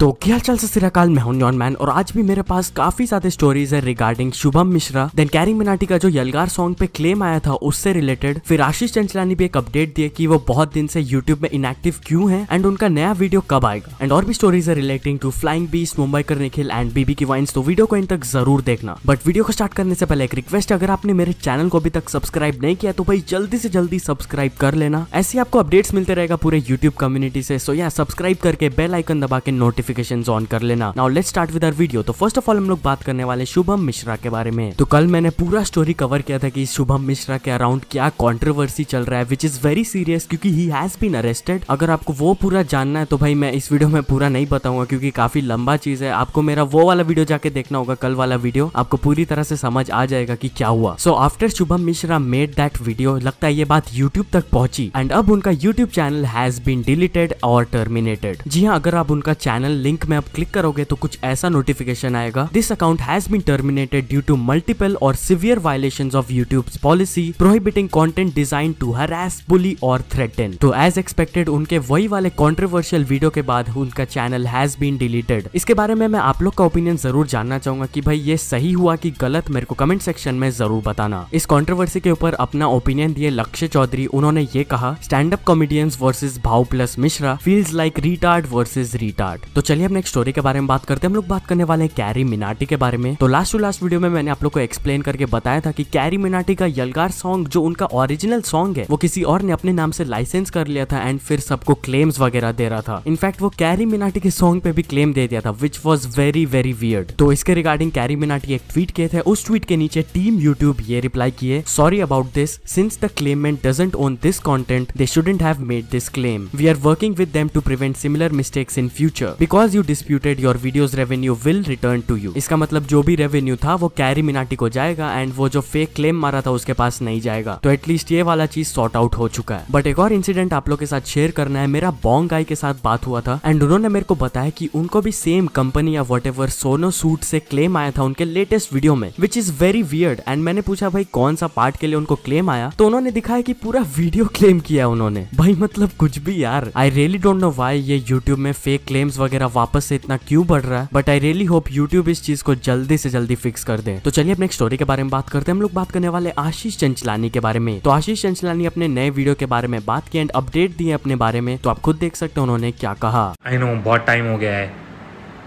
तो क्या चल सत्यकाल मैं हूं जॉन मैन और आज भी मेरे पास काफी सारे स्टोरीज है regarding Shubham Mishra then CarryMinati का जो यलगार सॉन्ग पे क्लेम आया था उससे रिलेटेड फिर आशीष चंचलानी भी एक अपडेट दिए कि वो बहुत दिन से यूट्यूब में इनएक्टिव क्यों है एंड उनका नया वीडियो कब आएगा एंड और भी स्टोरीज है रिलेटिंग टू फ्लाइंग बीस मुंबई कर निखिल एंड बीबी की वाइन्स तो वीडियो को इन तक जरूर देखना बट वीडियो को स्टार्ट करने से पहले एक रिक्वेस्ट अगर आपने मेरे चैनल को अभी तक सब्सक्राइब नहीं किया तो भाई जल्दी से जल्दी सब्सक्राइब कर लेना ऐसे आपको अपडेट्स मिलते रहेगा पूरे यूट्यूब कम्युनिटी से सो या सब्सक्राइब करके बेल आइकन दबा के नोटिफिक नोटिफिकेशन ऑन कर लेना now let start with video तो फर्स्ट ऑफ ऑल हम लोग बात करने वाले शुभम मिश्रा के बारे में तो कल मैंने पूरा स्टोरी कवर किया था कि शुभम मिश्रा के अराउंड क्या कॉन्ट्रोवर्सी चल रहा है विच इज वेरी सीरियस क्योंकि ही हैज बीन अरेस्टेड अगर आपको वो पूरा जानना है तो भाई मैं इस वीडियो में पूरा नहीं बताऊंगा क्योंकि काफी लंबा चीज है आपको मेरा वो वाला वीडियो जाके देखना होगा कल वाला वीडियो आपको पूरी तरह से समझ आ जाएगा की क्या हुआ so after Shubham Mishra made that video लगता है ये बात यूट्यूब तक पहुंची एंड अब उनका YouTube channel has been deleted और टर्मिनेटेड जी हाँ अगर आप उनका चैनल लिंक में आप क्लिक करोगे तो कुछ ऐसा नोटिफिकेशन आएगा this account has been terminated due to multiple or severe violation of YouTube policy prohibiting content design to harass bully or threaten तो एज एक्सपेक्टेड उनके वही वाले कॉन्ट्रोवर्शियल वीडियो के बाद उनका चैनल हैज बीन डिलीटेड इसके बारे में मैं आप लोग का ओपिनियन जरूर जानना चाहूंगा कि भाई ये सही हुआ कि गलत मेरे को कमेंट सेक्शन में जरूर बताना इस कॉन्ट्रोवर्सी के ऊपर अपना ओपिनियन दिए लक्ष्य चौधरी उन्होंने ये कहा stand up comedians versus Bhau plus Mishra feels like retard versus retard तो चलिए अब नेक्स्ट स्टोरी के बारे में बात करते हैं हम लोग बात करने वाले हैं कैरी मिनाटी के बारे में तो लास्ट टू लास्ट वीडियो में मैंने आप लोग को एक्सप्लेन करके बताया था कि कैरी मिनाटी का यलगार सॉन्ग जो उनका ओरिजिनल सॉन्ग है वो किसी और ने अपने नाम से लाइसेंस कर लिया था एंड फिर सबको क्लेम्स वगैरह दे रहा था इनफैक्ट वो कैरी मिनाटी के सॉन्ग पे भी क्लेम दे दिया था which was very very weird तो इसके रिगार्डिंग कैरी मिनाटी एक ट्वीट किए थे उस ट्वीट के नीचे टीम यूट्यूब ये रिप्लाई किए sorry about this since the claimant doesn't own this content they shouldn't have made this claim we are working with them to prevent similar mistakes in future because because you disputed your videos revenue will return to you इसका मतलब जो भी revenue था वो carry Minati को जाएगा and वो जो फेक क्लेम मारा था उसके पास नहीं जाएगा तो एटलीस्ट ये वाला चीज सॉर्ट आउट हो चुका है बट एक और इंसिडेंट आप लोग के साथ शेयर करना है मेरा बॉन्ग गाय के साथ बात हुआ था एंड उन्होंने मेरे को बताया कि उनको भी सेम कंपनी या वट एवर सोनो सूट से क्लेम आया था उनके लेटेस्ट वीडियो में which is very weird and मैंने पूछा भाई कौन सा पार्ट के लिए उनको क्लेम आया तो उन्होंने दिखाया कि पूरा वीडियो क्लेम किया उन्होंने भाई मतलब कुछ भी यार I really don't know why ये यूट्यूब में फेक क्लेम्स वगैरह मेरा वापस से इतना क्यों बढ़ रहा है but I really hope YouTube इस चीज को जल्दी से जल्दी फिक्स कर दे तो चलिए अपने स्टोरी के बारे में बात करते हैं हम लोग बात करने वाले आशीष चंचलानी के बारे में तो आशीष चंचलानी अपने नए वीडियो के बारे में बात की एंड अपडेट दिए अपने बारे में तो आप खुद देख सकते हैं उन्होंने क्या कहा आई नो बहुत टाइम हो गया है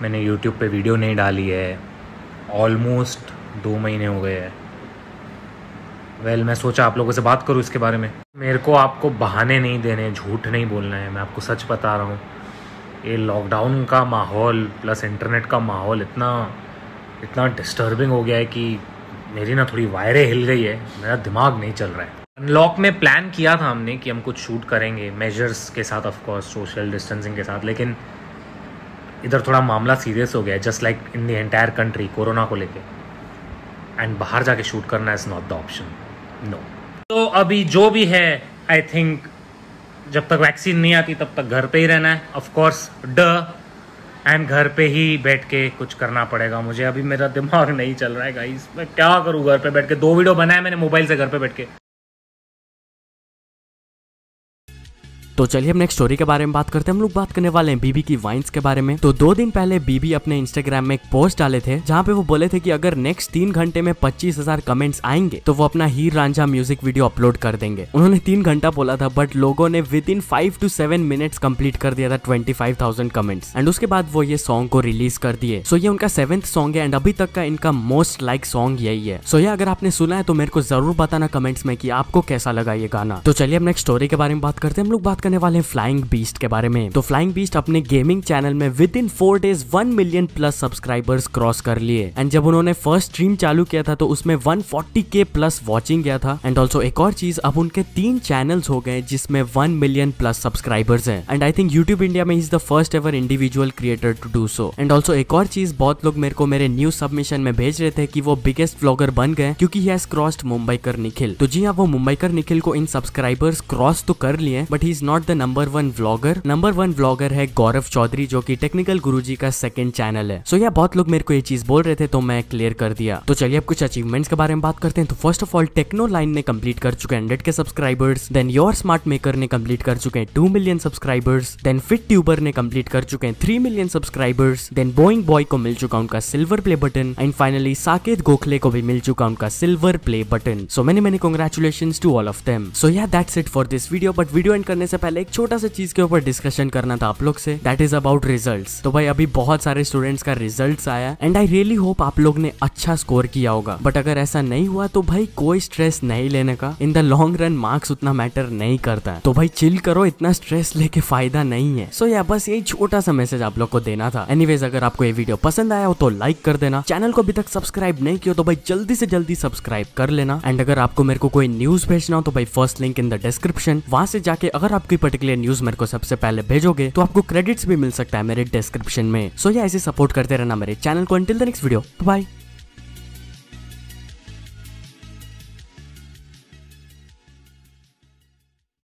मैंने यूट्यूब पे वीडियो नहीं डाली है ऑलमोस्ट दो महीने हो गए हैं वेल well, मैं सोचा आप लोगों से बात करूं इसके बारे में मेरे को आपको बहाने नहीं देने झूठ नहीं बोलना है मैं आपको सच बता रहा हूं ये लॉकडाउन का माहौल प्लस इंटरनेट का माहौल इतना इतना डिस्टर्बिंग हो गया है कि मेरी ना थोड़ी वायरें हिल गई है मेरा दिमाग नहीं चल रहा है अनलॉक में प्लान किया था हमने कि हम कुछ शूट करेंगे मेजर्स के साथ ऑफ कोर्स सोशल डिस्टेंसिंग के साथ लेकिन इधर थोड़ा मामला सीरियस हो गया है just like in the entire country corona को लेके एंड बाहर जाके शूट करना is not the option no तो अभी जो भी है आई थिंक जब तक वैक्सीन नहीं आती तब तक घर पे ही रहना है ऑफकोर्स ड एंड घर पे ही बैठ के कुछ करना पड़ेगा मुझे अभी मेरा दिमाग नहीं चल रहा है गाइस मैं क्या करूँ घर पे बैठ के दो वीडियो बनाए मैंने मोबाइल से घर पे बैठ के तो चलिए हम नेक्स्ट स्टोरी के बारे में बात करते हैं हम लोग बात करने वाले हैं बीबी की वाइन्स के बारे में तो दो दिन पहले बीबी अपने इंस्टाग्राम में एक पोस्ट डाले थे जहाँ पे वो बोले थे कि अगर नेक्स्ट तीन घंटे में पच्चीस हजार कमेंट्स आएंगे तो वो अपना Heer Ranjha music video upload कर देंगे उन्होंने तीन घंटा बोला था बट लोगों ने within five two seven minutes complete कर दिया था twenty five thousand comments and उसके बाद वो ये सॉन्ग को रिलीज कर दिए सो ये उनका सेवेंथ सॉन्ग है एंड अभी तक का इनका मोस्ट लाइक सॉन्ग यही है सो ये अगर आपने सुना है तो मेरे को जरूर बताना कमेंट्स में की आपको कैसा लगा ये गाना तो चलिए हम नेक्स्ट स्टोरी के बारे में बात करते हैं हम लोग बात करने वाले हैं फ्लाइंग बीस्ट के बारे में तो फ्लाइंग बीस्ट अपने गेमिंग चैनल में within four days one million plus subscribers cross कर लिए एंड जब उन्होंने फर्स्ट स्ट्रीम चालू किया था तो उसमें वन के प्लस वॉचिंग गया था एंड ऑल्सो एक और चीज अब उनके तीन चैनल हो गए जिसमें वन मिलियन प्लस सब्सक्राइबर्स है and I think YouTube India में is the first ever individual creator to do so and also एक और चीज बहुत लोग मेरे को मेरे न्यूज सबमिशन में भेज रहे थे कि वो बिगेस्ट ब्लॉगर बन गए क्योंकि ही हैज क्रॉस्ड मुंबई कर निखिल तो जी हाँ वो मुंबई कर निखिल को इन सब्सक्राइबर्स क्रॉस तो कर लिए but he is not not the number one vlogger number one vlogger है गौरव चौधरी जो की टेक्निकल गुरु का सेकंड चैनल है सो so, यह बहुत लोग मेरे को ये चीज बोल रहे थे तो मैं क्लियर कर दिया तो चलिए अब कुछ अचीवमेंट्स के बारे में बात करते हैं तो first of all Techno Line ने कंप्लीट कर चुके हैं hundred K subscribers then Your Smart Maker ने कंप्लीट कर चुके हैं two million subscribers then Fit Tuber ने कंप्लीट कर चुके हैं three million subscribers then Boeing Boy को मिल चुका उनका silver play button and finally Saket Gokhale को भी मिल चुका उनका सिल्वर प्ले बटन सो मैंने मैंने congratulation to all of them so yeah that's it for this video but video end करने से पहले एक छोटा सा चीज के ऊपर डिस्कशन करना था आप लोग say that is about result तो भाई अभी बहुत सारे स्टूडेंट्स का रिजल्ट आया एंड आई रियली होप आप लोग ने अच्छा स्कोर किया होगा बट अगर ऐसा नहीं हुआ तो भाई कोई स्ट्रेस नहीं लेने का in the long run marks उतना मैटर नहीं करता है तो भाई चिल करो इतना स्ट्रेस लेके फायदा नहीं है सो so, या बस यही छोटा सा मैसेज आप लोग को देना था एनी अगर आपको ये वीडियो पसंद आया हो तो लाइक कर देना चैनल को अभी तक सब्सक्राइब नहीं किया तो भाई जल्दी से जल्दी सब्सक्राइब कर लेना एंड अगर आपको मेरे को कोई न्यूज भेजना हो तो भाई first link in the description वहां से जाके अगर आप कोई पर्टिकुलर न्यूज मेरे को सबसे पहले भेजोगे तो आपको क्रेडिट्स भी मिल सकता है मेरे डिस्क्रिप्शन में so so, yeah yeah, support करते रहना मेरे चैनल को until the next video bye